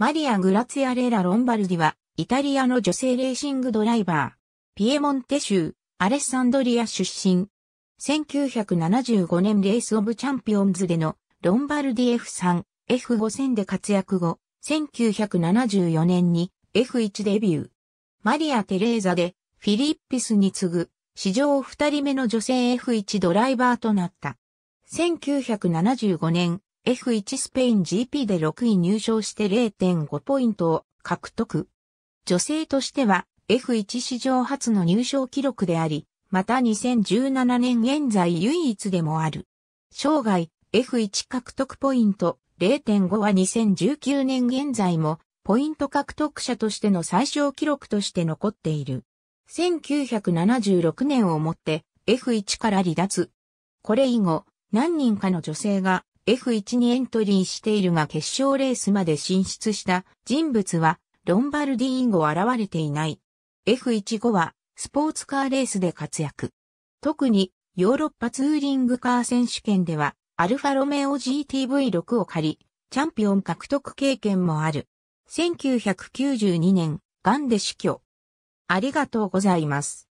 マリア・グラツィア・レラ・ロンバルディは、イタリアの女性レーシングドライバー。ピエモンテ州、アレッサンドリア出身。1975年レース・オブ・チャンピオンズでのロンバルディ F3、F5000 で活躍後、1974年に F1 デビュー。マリア・テレーザでフィリッピスに次ぐ史上2人目の女性 F1 ドライバーとなった。1975年、F1 スペイン GP で6位入賞して0.5ポイントを獲得。女性としては F1 史上初の入賞記録であり、また2017年現在唯一でもある。生涯 F1 獲得ポイント0.5は2019年現在もポイント獲得者としての最小記録として残っている。1976年をもって F1 から離脱。これ以後、何人かの女性が F1 にエントリーしているが決勝レースまで進出した人物はロンバルディーンを現れていない。F1 後はスポーツカーレースで活躍。特にヨーロッパツーリングカー選手権ではアルファロメオ GTV6 を借り、チャンピオン獲得経験もある。1992年、ガンで死去。ありがとうございます。